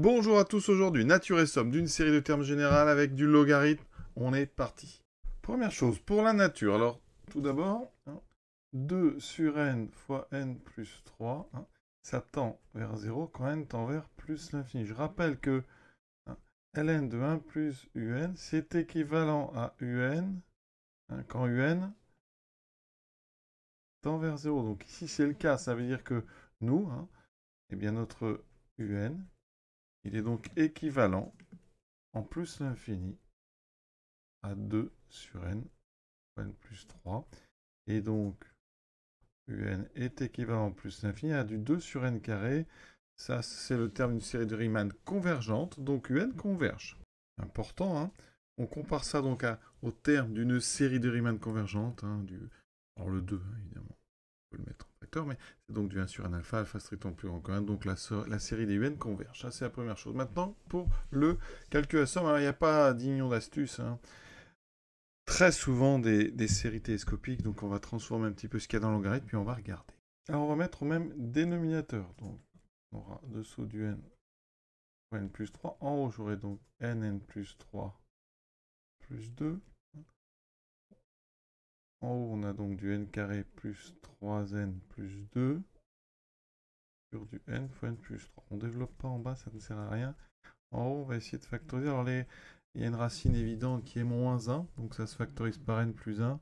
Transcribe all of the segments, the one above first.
Bonjour à tous, aujourd'hui nature et somme d'une série de termes généraux avec du logarithme. On est parti. Première chose, pour la nature, alors tout d'abord, 2 hein, sur n fois n plus 3, hein, ça tend vers 0 quand n tend vers plus l'infini. Je rappelle que hein, ln de 1 plus un, c'est équivalent à un quand un tend vers 0. Donc ici c'est le cas, ça veut dire que nous, eh bien notre un il est donc équivalent, en plus l'infini, à 2 sur n, n plus 3. Et donc, un est équivalent en plus l'infini à du 2 sur n carré. Ça, c'est le terme d'une série de Riemann convergente, donc un converge. Important, hein on compare ça donc au terme d'une série de Riemann convergente, hein, du, alors le 2 hein, évidemment. Mais c'est donc du 1 sur un alpha, alpha strictement plus grand Donc la, la série des UN converge. Ça, c'est la première chose. Maintenant, pour le calcul à somme, hein, il n'y a pas d'ignon d'astuce. Hein. Très souvent des, séries télescopiques, donc on va transformer un petit peu ce qu'il y a dans l'algorithme, puis on va regarder. Alors on va mettre au même dénominateur. Donc on aura dessous du n, n plus 3. En haut, j'aurai donc n plus 3 plus 2 en haut, on a donc du n carré plus 3n plus 2 sur du n fois n plus 3. On ne développe pas en bas, ça ne sert à rien. En haut, on va essayer de factoriser. Alors, il y a une racine évidente qui est moins 1, donc ça se factorise par n plus 1.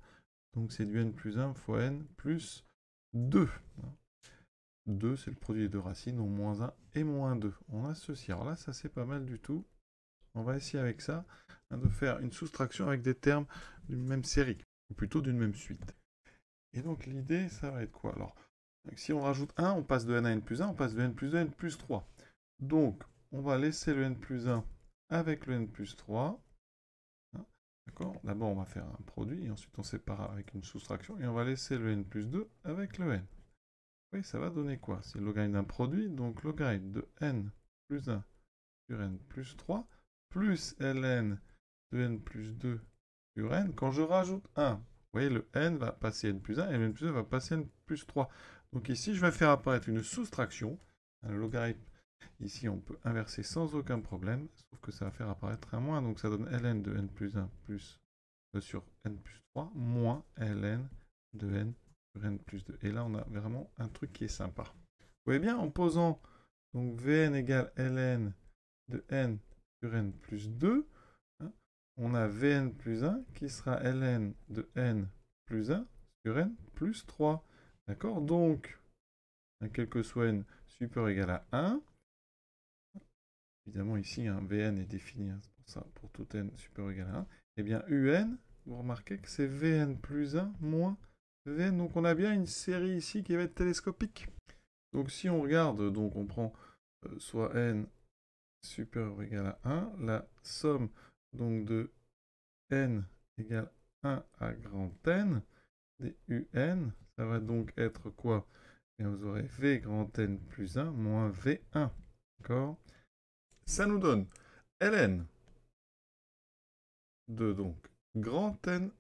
Donc, c'est du n plus 1 fois n plus 2. 2, c'est le produit des deux racines, donc moins 1 et moins 2. On a ceci. Alors là, ça, c'est pas mal du tout. On va essayer avec ça hein, de faire une soustraction avec des termes d'une même série ou plutôt d'une même suite. Et donc l'idée, ça va être quoi Alors, si on rajoute 1, on passe de n à n plus 1, on passe de n plus 2 à n plus 3. Donc, on va laisser le n plus 1 avec le n plus 3. Hein D'accord D'abord, on va faire un produit, et ensuite on sépare avec une soustraction, et on va laisser le n plus 2 avec le n. Oui, ça va donner quoi C'est le logarithme d'un produit, donc logarithme de n plus 1 sur n plus 3, plus ln de n plus 2 quand je rajoute 1, vous voyez, le n va passer n plus 1 et n plus 2 va passer n plus 3. Donc ici, je vais faire apparaître une soustraction. Hein, le logarithme, ici, on peut inverser sans aucun problème, sauf que ça va faire apparaître un moins. Donc ça donne ln de n plus 1 plus euh, sur n plus 3 moins ln de n sur n plus 2. Et là, on a vraiment un truc qui est sympa. Vous voyez bien, en posant donc vn égale ln de n sur n plus 2, on a Vn plus 1 qui sera Ln de n plus 1 sur n plus 3. D'accord Donc, quel que soit n supérieur égal à 1, évidemment ici, hein, Vn est défini, hein, pour ça, pour tout n supérieur égal à 1, et eh bien Un, vous remarquez que c'est Vn plus 1 moins Vn. Donc on a bien une série ici qui va être télescopique. Donc si on regarde, donc on prend euh, soit n supérieur ou égal à 1, la somme donc de n égale 1 à grand N, Un, ça va donc être quoi Et eh vous aurez V grand N plus 1 moins V1. D'accord Ça nous donne ln de donc grand N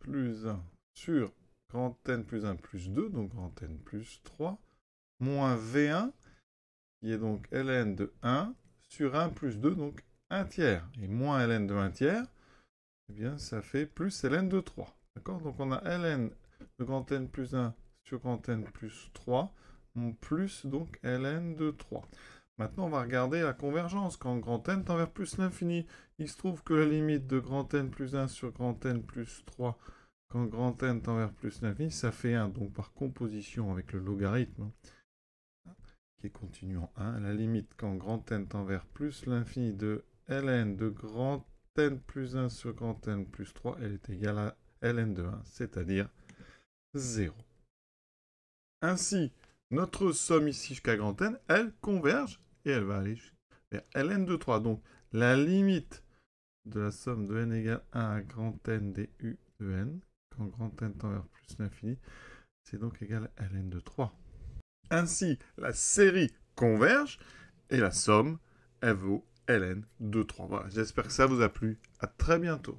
plus 1 sur grand N plus 1 plus 2, donc grand N plus 3, moins V1, qui est donc ln de 1 sur 1 plus 2, donc 1 tiers et moins ln de 1 tiers, eh bien, ça fait plus ln de 3. D'accord Donc, on a ln de grand n plus 1 sur grand n plus 3, plus donc ln de 3. Maintenant, on va regarder la convergence. Quand grand n tend vers plus l'infini, il se trouve que la limite de grand n plus 1 sur grand n plus 3, quand grand n tend vers plus l'infini, ça fait 1. Donc, par composition avec le logarithme, hein, qui est continuant 1, la limite quand grand n tend vers plus l'infini de ln de grand n plus 1 sur grand n plus 3, elle est égale à ln de 1, c'est-à-dire 0. Ainsi, notre somme ici jusqu'à grand n, elle converge et elle va aller vers ln de 3. Donc, la limite de la somme de n égale 1 à grand n du de n, quand grand n tend vers plus l'infini, c'est donc égal à ln de 3. Ainsi, la série converge et la somme, elle vaut LN23. Voilà, j'espère que ça vous a plu. À très bientôt.